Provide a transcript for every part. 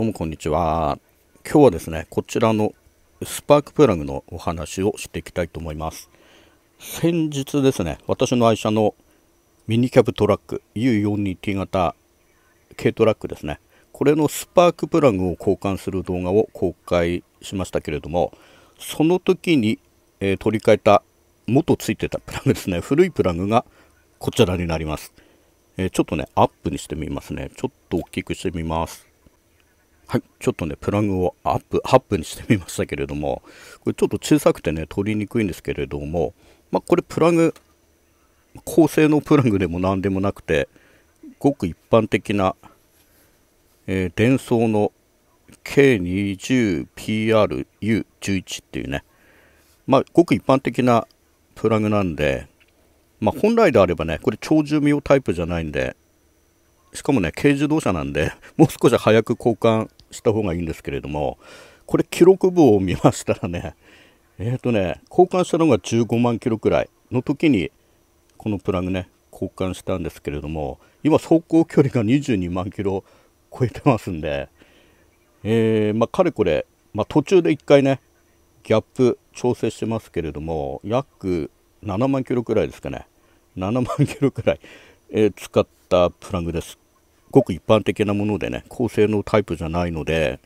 どうもこんにちは。今日はですね、こちらのスパークプラグのお話をしていきたいと思います。先日ですね、私の愛車のミニキャブトラック U42T 型軽トラックですね、これのスパークプラグを交換する動画を公開しましたけれども、その時に、えー、取り替えた元ついてたプラグですね、古いプラグがこちらになります。えー、ちょっとね、アップにしてみますね。ちょっと大きくしてみます。はい、ちょっとね、プラグをアップ、8分にしてみましたけれども、これちょっと小さくてね、取りにくいんですけれども、まあ、これプラグ、高性能プラグでも何でもなくて、ごく一般的な、えー、電装の K20PRU11 っていうね、まあ、ごく一般的なプラグなんで、まあ、本来であればね、これ超重命タイプじゃないんで、しかもね、軽自動車なんで、もう少し早く交換した方がいいんですけれどもこれ記録簿を見ましたらね えっ、ー、とね交換したのが15万キロくらいの時にこのプラグね交換したんですけれども今走行距離が22万キロ超えてますんで、えー、まあ、かれこれ、まあ、途中で1回ねギャップ調整してますけれども約7万キロくらいですかね7万キロくらい、えー、使ったプラグですごく一般的なものでね、構成のタイプじゃないので、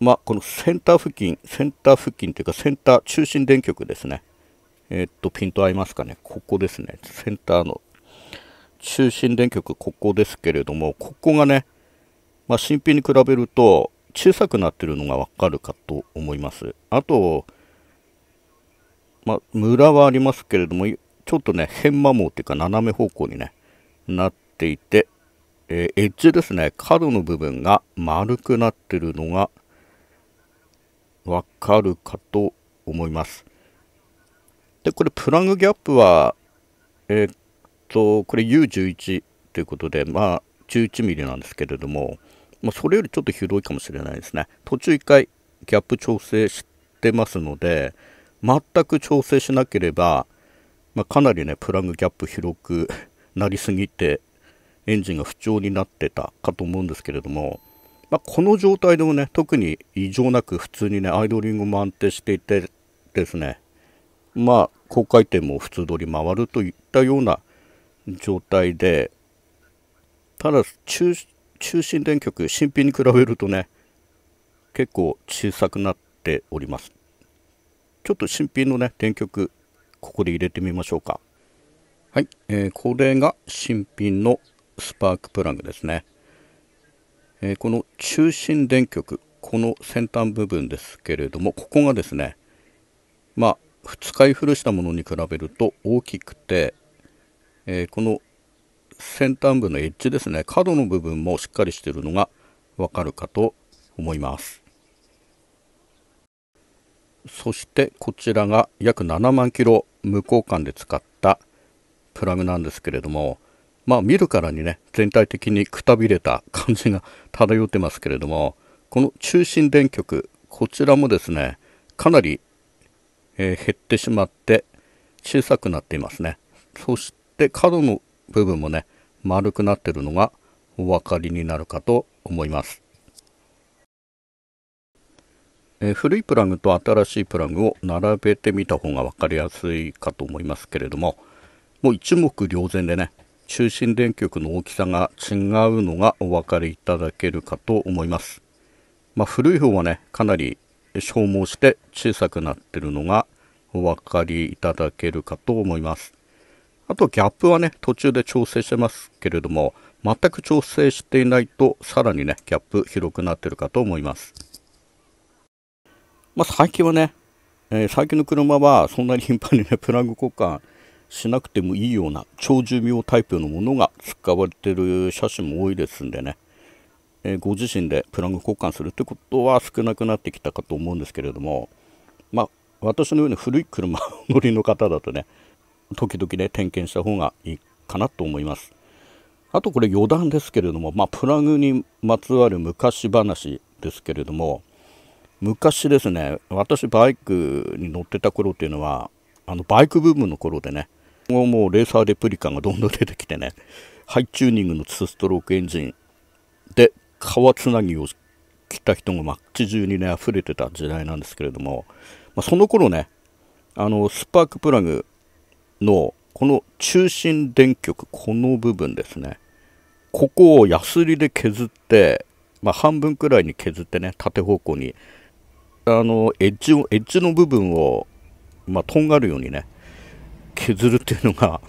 まあ、このセンター付近、センター付近というかセンター中心電極ですね。えー、っと、ピント合いますかね。ここですね。センターの中心電極、ここですけれども、ここがね、まあ、新品に比べると小さくなってるのがわかるかと思います。あと、まあ、ムラはありますけれども、ちょっとね、変摩耗というか斜め方向にね、なっていて、えー、エッジですね、角の部分が丸くなってるのがわかるかと思います。で、これプラグギャップは、えー、っと、これ U11 ということで、まあ、11ミリなんですけれども、まあ、それよりちょっと広いかもしれないですね。途中1回ギャップ調整してますので、全く調整しなければ、まあ、かなりね、プラグギャップ広くなりすぎてエンジンが不調になってたかと思うんですけれども、まあ、この状態でもね特に異常なく普通にねアイドリングも安定していてですねまあ高回転も普通通り回るといったような状態でただ中心電極新品に比べるとね結構小さくなっておりますちょっと新品のね電極ここで入れてみましょうかはい、えー、これが新品のスパークプラグですね、えー、この中心電極この先端部分ですけれどもここがですねまあ使い古したものに比べると大きくて、えー、この先端部のエッジですね角の部分もしっかりしているのがわかるかと思いますそしてこちらが約7万キロ無交換で使ったプラグなんですけれどもまあ見るからにね、全体的にくたびれた感じが漂ってますけれども、この中心電極、こちらもですね、かなり、えー、減ってしまって小さくなっていますね。そして角の部分もね、丸くなってるのがお分かりになるかと思います。え古いプラグと新しいプラグを並べてみた方が分かりやすいかと思いますけれどももう一目瞭然でね中心電極の大きさが違うのがお分かりいただけるかと思います。まあ、古い方はね、かなり消耗して小さくなってるのがお分かりいただけるかと思います。あとギャップはね、途中で調整してますけれども、全く調整していないとさらにね、ギャップ広くなってるかと思います。まあ、最近はね、えー、最近の車はそんなに頻繁にね、プラグ交換しなくてもいいような超寿命タイプのものが使われてる車種も多いですんでね、えー、ご自身でプラグ交換するってことは少なくなってきたかと思うんですけれどもまあ私のように古い車乗りの方だとね時々ね点検した方がいいかなと思いますあとこれ余談ですけれども、まあ、プラグにまつわる昔話ですけれども昔ですね私バイクに乗ってた頃っていうのはあのバイクブームの頃でね後もうレーサーレプリカンがどんどん出てきてね、ハイチューニングの2ストロークエンジンで、革つなぎを切った人が街中にね、溢れてた時代なんですけれども、まあ、その頃ね、あの、スパークプラグのこの中心電極、この部分ですね、ここをヤスリで削って、まあ、半分くらいに削ってね、縦方向に、あの、エッジを、エッジの部分を、まあ、とんがるようにね、削るっていうのが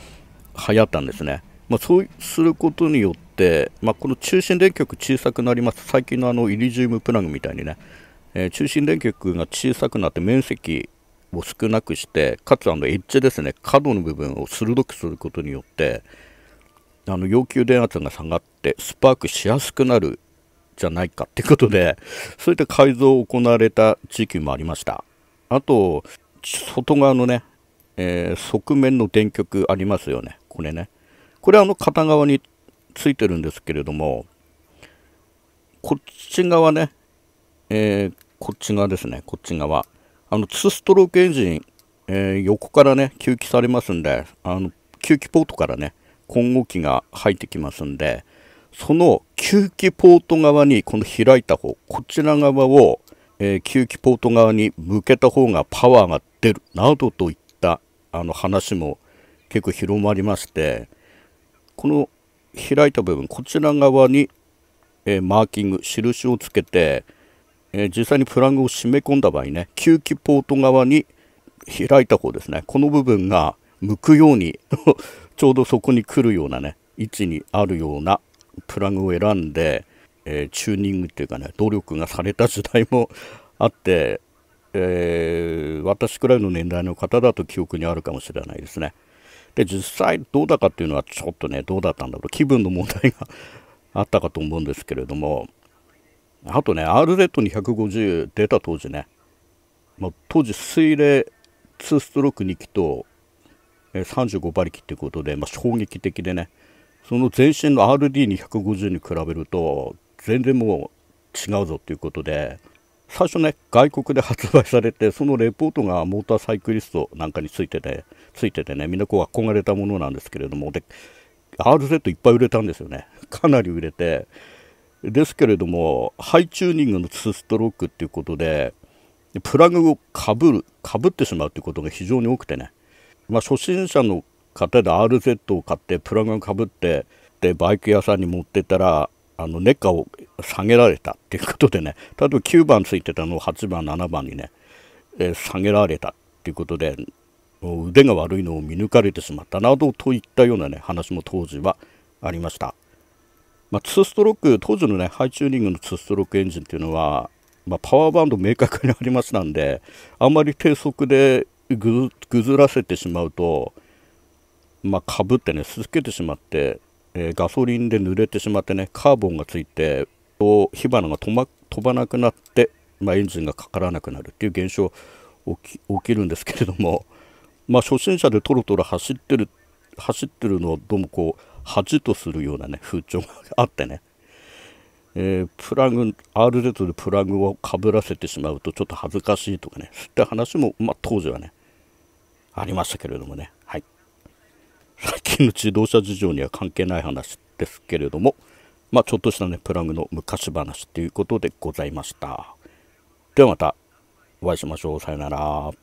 流行ったんですね。まあ、そうすることによって、まあ、この中心電極小さくなります最近のあのイリジウムプラグみたいにね、えー、中心電極が小さくなって面積を少なくしてかつあのエッジですね角の部分を鋭くすることによってあの要求電圧が下がってスパークしやすくなるじゃないかってことでそういった改造を行われた地域もありましたあと外側のねえー、側面の電極ありますよね。これね。これあの片側についてるんですけれども、こっち側ね、えー、こっち側ですね、こっち側。あの、2ストロークエンジン、えー、横からね、吸気されますんで、あの、吸気ポートからね、混合機が入ってきますんで、その吸気ポート側に、この開いた方、こちら側を、えー、吸気ポート側に向けた方がパワーが出る、などといっあの話も結構広まりましてこの開いた部分こちら側に、えー、マーキング印をつけて、えー、実際にプラグを締め込んだ場合ね吸気ポート側に開いた方ですねこの部分が向くように ちょうどそこに来るようなね位置にあるようなプラグを選んで、えー、チューニングっていうかね努力がされた時代もあってえー、私くらいの年代の方だと記憶にあるかもしれないですね。で、実際どうだかっていうのはちょっとね、どうだったんだろう、気分の問題があったかと思うんですけれども、あとね、RZ250 出た当時ね、まあ、当時水冷2ストローク2機と35馬力っていうことで、まあ、衝撃的でね、その前身の RD250 に比べると全然もう違うぞっていうことで、最初ね、外国で発売されて、そのレポートがモーターサイクリストなんかについてて、ついててね、みんなこう憧れたものなんですけれども、で、RZ いっぱい売れたんですよね。かなり売れて。ですけれども、ハイチューニングの2ストロークっていうことで、プラグをかぶる、かぶってしまうということが非常に多くてね。まあ、初心者の方で RZ を買って、プラグをかぶって、で、バイク屋さんに持ってたら、あの熱波を下げられたっていうことでね例えば9番ついてたのを8番7番にね、えー、下げられたっていうことで腕が悪いのを見抜かれてしまったなどといったようなね話も当時はありました。まあ、2ストローク当時のねハイチューニングの2ストロークエンジンっていうのは、まあ、パワーバンド明確にありますなんであんまり低速でぐずらせてしまうと、まあ、かぶってね続けてしまってえー、ガソリンで濡れてしまってねカーボンがついてと火花が、ま、飛ばなくなって、まあ、エンジンがかからなくなるっていう現象起き起きるんですけれども、まあ、初心者でトロトロ走ってる走ってるのをどうもこう恥とするようなね風潮があってね、えー、プラグ RZ でプラグをかぶらせてしまうとちょっと恥ずかしいとかねそういった話も、まあ、当時はねありましたけれどもね近の自動車事情には関係ない話ですけれども、まあ、ちょっとしたね、プラグの昔話ということでございました。ではまたお会いしましょう。さよなら。